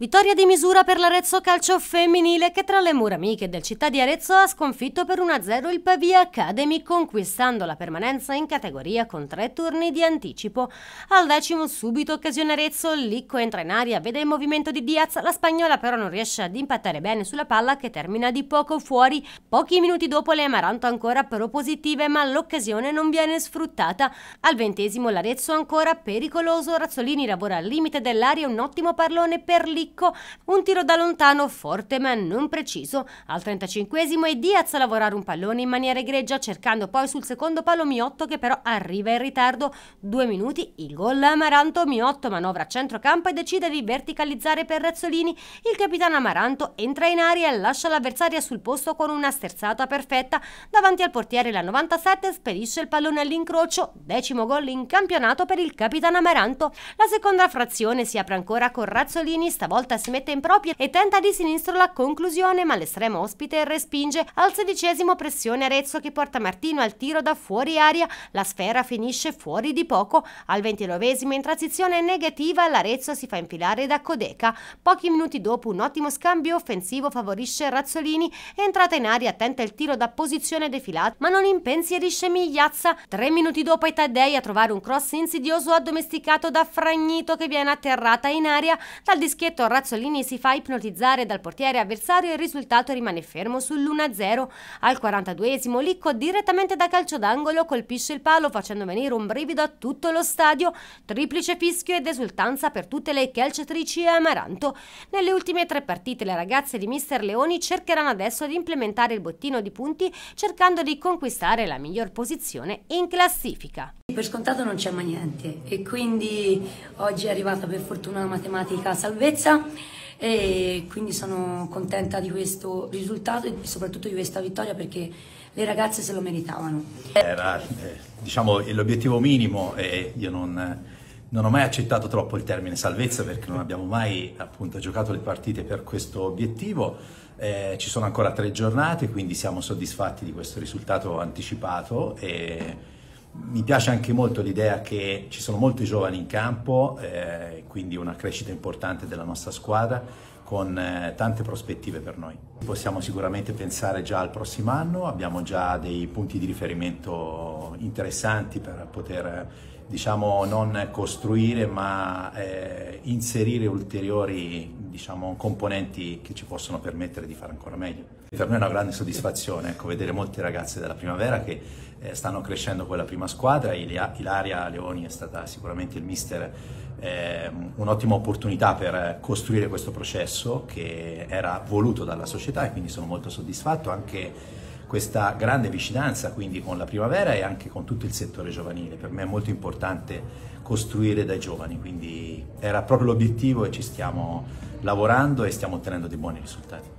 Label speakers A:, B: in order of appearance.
A: Vittoria di misura per l'Arezzo Calcio Femminile che tra le mura amiche del città di Arezzo ha sconfitto per 1-0 il Pavia Academy conquistando la permanenza in categoria con tre turni di anticipo. Al decimo subito occasione Arezzo, Licco entra in aria, vede il movimento di Diaz, la spagnola però non riesce ad impattare bene sulla palla che termina di poco fuori. Pochi minuti dopo le Amaranto ancora propositive ma l'occasione non viene sfruttata. Al ventesimo l'Arezzo ancora pericoloso, Razzolini lavora al limite dell'aria un ottimo pallone per Licco Chicco, un tiro da lontano forte ma non preciso. Al 35esimo e Diaz a lavorare un pallone in maniera egregia cercando poi sul secondo palo Miotto che però arriva in ritardo. Due minuti, il gol Amaranto, Miotto manovra a centrocampo e decide di verticalizzare per Razzolini. Il capitano Amaranto entra in aria e lascia l'avversaria sul posto con una sterzata perfetta. Davanti al portiere la 97 spedisce il pallone all'incrocio, decimo gol in campionato per il capitano Amaranto. La seconda frazione si apre ancora con Razzolini stavolta volta si mette in propria e tenta di sinistro la conclusione, ma l'estremo ospite respinge al sedicesimo pressione Arezzo che porta Martino al tiro da fuori aria. La sfera finisce fuori di poco. Al ventinovesimo in transizione negativa l'Arezzo si fa infilare da Codeca. Pochi minuti dopo un ottimo scambio offensivo favorisce Razzolini. Entrata in aria tenta il tiro da posizione defilata, ma non impensierisce Migliazza. Tre minuti dopo è Taddei a trovare un cross insidioso addomesticato da Fragnito che viene atterrata in aria. Dal dischetto Razzolini si fa ipnotizzare dal portiere avversario e il risultato rimane fermo sull'1-0. Al 42esimo Licco direttamente da calcio d'angolo colpisce il palo facendo venire un brivido a tutto lo stadio, triplice fischio ed esultanza per tutte le calciatrici e Amaranto. Nelle ultime tre partite le ragazze di Mister Leoni cercheranno adesso di implementare il bottino di punti cercando di conquistare la miglior posizione in classifica. Per scontato non c'è mai niente e quindi oggi è arrivata per fortuna la matematica salvezza e quindi sono contenta di questo risultato e soprattutto di questa vittoria perché le ragazze se lo meritavano.
B: Era eh, diciamo, l'obiettivo minimo e io non, non, ho mai accettato troppo il termine salvezza perché non abbiamo mai appunto, giocato le partite per questo obiettivo. Eh, ci sono ancora tre giornate quindi siamo soddisfatti di questo risultato anticipato. E, mi piace anche molto l'idea che ci sono molti giovani in campo, eh, quindi una crescita importante della nostra squadra con eh, tante prospettive per noi. Possiamo sicuramente pensare già al prossimo anno, abbiamo già dei punti di riferimento interessanti per poter diciamo, non costruire ma eh, inserire ulteriori diciamo, componenti che ci possono permettere di fare ancora meglio. Per me è una grande soddisfazione ecco, vedere molte ragazze della primavera che eh, stanno crescendo con la prima squadra, Ilia, Ilaria Leoni è stata sicuramente il mister eh, un'ottima opportunità per costruire questo processo che era voluto dalla società e quindi sono molto soddisfatto anche questa grande vicinanza quindi con la primavera e anche con tutto il settore giovanile. Per me è molto importante costruire dai giovani, quindi era proprio l'obiettivo e ci stiamo lavorando e stiamo ottenendo dei buoni risultati.